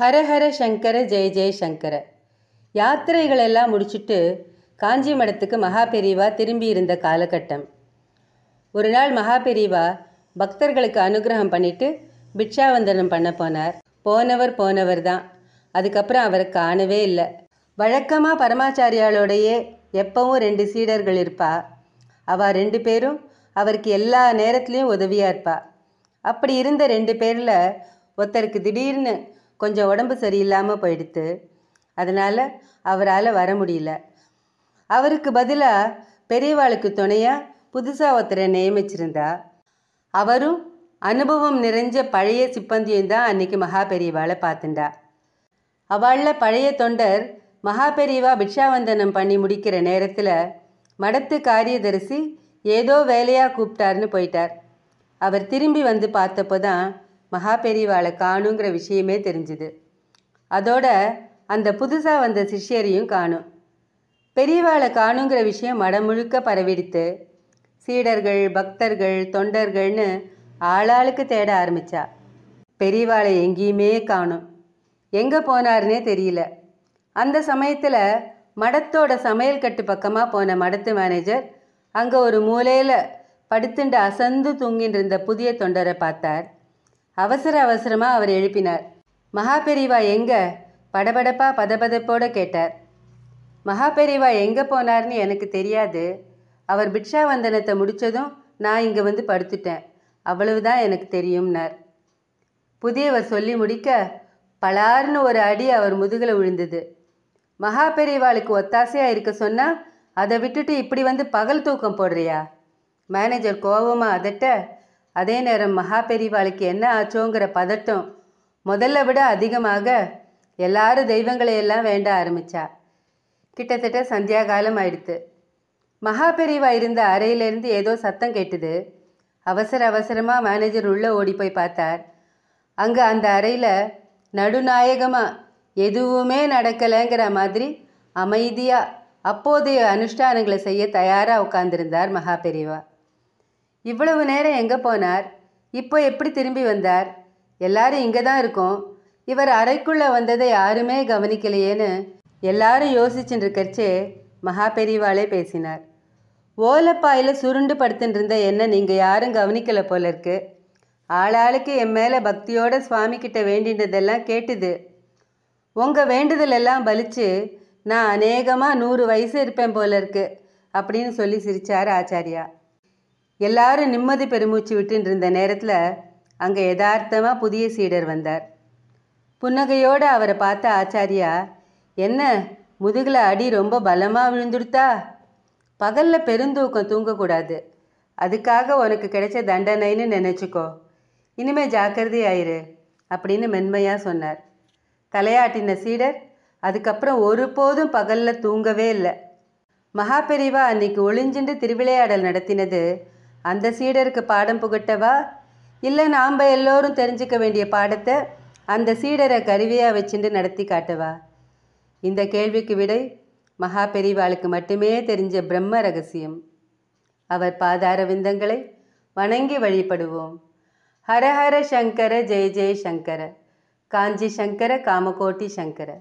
ஹரஹர சங்கர ஜெய ஜெய சங்கர யாத்திரைகளெல்லாம் முடிச்சுட்டு காஞ்சி மடத்துக்கு மகாபெரிவா திரும்பி இருந்த காலகட்டம் ஒரு நாள் மகாபெரிவா பக்தர்களுக்கு அனுகிரகம் பண்ணிட்டு பிட்சாவந்தனம் பண்ண போனார் போனவர் போனவர் தான் அதுக்கப்புறம் அவரை காணவே இல்லை வழக்கமாக பரமாச்சாரியாளோடையே எப்பவும் ரெண்டு சீடர்கள் இருப்பா அவள் ரெண்டு பேரும் அவருக்கு எல்லா நேரத்துலேயும் உதவியாக இருப்பா அப்படி இருந்த ரெண்டு பேரில் ஒருத்தருக்கு திடீர்னு கொஞ்சம் உடம்பு சரியில்லாமல் போயிடுத்து அதனால் அவரால் வர முடியல அவருக்கு பதிலாக பெரியவாளுக்கு துணையாக புதுசாக ஒருத்தரை நியமிச்சிருந்தா அவரும் அனுபவம் நிறைஞ்ச பழைய சிப்பந்தியும் தான் அன்னைக்கு மகா பெரியவாளை பார்த்துண்டா அவளில் பழைய தொண்டர் மகா பெரியவா பிக்ஷாவந்தனம் பண்ணி முடிக்கிற நேரத்தில் மடத்து காரியதரிசி ஏதோ வேலையாக கூப்பிட்டாருன்னு போயிட்டார் அவர் திரும்பி வந்து பார்த்தப்போ தான் மகா பெரியவாளை காணுங்கிற விஷயமே தெரிஞ்சுது அதோட அந்த புதுசாக வந்த சிஷ்யரையும் காணும் பெரியவாளை காணுங்கிற விஷயம் மடம் முழுக்க பரவிடுத்து சீடர்கள் பக்தர்கள் தொண்டர்கள்னு ஆளாளுக்கு தேட ஆரம்பித்தா பெரியவாளை எங்கேயுமே காணும் எங்கே போனாருன்னே தெரியல அந்த சமயத்தில் மடத்தோட சமையல் கட்டு பக்கமாக போன மடத்து மேனேஜர் அங்கே ஒரு மூலையில் படுத்துண்டு அசந்து தூங்கின்றிருந்த புதிய தொண்டரை பார்த்தார் அவசர அவசரமாக அவர் எழுப்பினார் மகாபெரிவா எங்க படபடப்பா பதபதப்போட கேட்டார் மகாபெரிவா எங்கே போனார்னு எனக்கு தெரியாது அவர் வந்தனத்தை முடித்ததும் நான் இங்கே வந்து படுத்துட்டேன் அவ்வளவுதான் எனக்கு தெரியும்னார் புதியவர் சொல்லி முடிக்க பலார்னு ஒரு அடி அவர் முதுகில் விழுந்தது மகாபெரிவாளுக்கு ஒத்தாசையாக இருக்க சொன்னால் அதை விட்டுட்டு இப்படி வந்து பகல் தூக்கம் போடுறியா மேனேஜர் கோபமாக அதட்ட அதே நேரம் மகா பெரிவாளுக்கு என்ன ஆச்சோங்கிற பதட்டம் முதல்ல விட அதிகமாக எல்லாரும் தெய்வங்களை எல்லாம் வேண்ட ஆரம்பித்தா கிட்டத்தட்ட சந்தியா காலம் ஆயிடுத்து மகா பெரிவா இருந்த அறையிலேருந்து ஏதோ சத்தம் கேட்டுது அவசர அவசரமாக மேனேஜர் உள்ளே ஓடி போய் பார்த்தார் அங்கே அந்த அறையில் நடுநாயகமாக எதுவுமே நடக்கலைங்கிற மாதிரி அமைதியாக அப்போதைய அனுஷ்டானங்களை செய்ய தயாராக உட்காந்துருந்தார் மகா பெரிவா இவ்வளவு நேரம் எங்கே போனார் இப்போ எப்படி திரும்பி வந்தார் எல்லாரும் இங்கே தான் இருக்கோம் இவர் அறைக்குள்ளே வந்ததை யாருமே கவனிக்கலையேன்னு எல்லாரும் யோசிச்சுட்டு இருக்கச்சே மகா பெரியவாளே பேசினார் ஓலப்பாயில் சுருண்டு படுத்துட்டு என்ன நீங்கள் யாரும் கவனிக்கலை போல இருக்கு ஆளாளுக்கு என் மேலே பக்தியோட சுவாமி கிட்ட வேண்டின்றதெல்லாம் கேட்டுது உங்கள் வேண்டுதல் எல்லாம் பலிச்சு நான் அநேகமாக நூறு வயசு இருப்பேன் போல இருக்கு அப்படின்னு சொல்லி சிரித்தார் ஆச்சாரியா எல்லாரும் நிம்மதி பெருமூச்சு விட்டு இருந்த நேரத்தில் அங்கே யதார்த்தமாக புதிய சீடர் வந்தார் புன்னகையோடு அவரை பார்த்த ஆச்சாரியா என்ன முதுகில் அடி ரொம்ப பலமாக விழுந்துடுத்தா பகலில் பெருந்தூக்கம் தூங்கக்கூடாது அதுக்காக உனக்கு கிடைச்ச தண்டனைன்னு நினச்சிக்கோ இனிமேல் ஜாக்கிரதையாயிரு அப்படின்னு மென்மையாக சொன்னார் தலையாட்டின சீடர் அதுக்கப்புறம் ஒருபோதும் பகலில் தூங்கவே இல்லை மகா பெரிவா அன்னைக்கு ஒளிஞ்சுண்டு திருவிளையாடல் நடத்தினது அந்த சீடருக்கு பாடம் புகட்டவா இல்லை நாம் எல்லோரும் தெரிஞ்சுக்க வேண்டிய பாடத்தை அந்த சீடரை கருவியாக வச்சுட்டு நடத்தி காட்டவா இந்த கேள்விக்கு விடை மகா பெரிவாளுக்கு மட்டுமே தெரிஞ்ச பிரம்ம ரகசியம் அவர் பாதார விந்தங்களை வணங்கி வழிபடுவோம் ஹரஹர சங்கர ஜெய ஜெய சங்கர காஞ்சி சங்கர காமகோட்டி சங்கர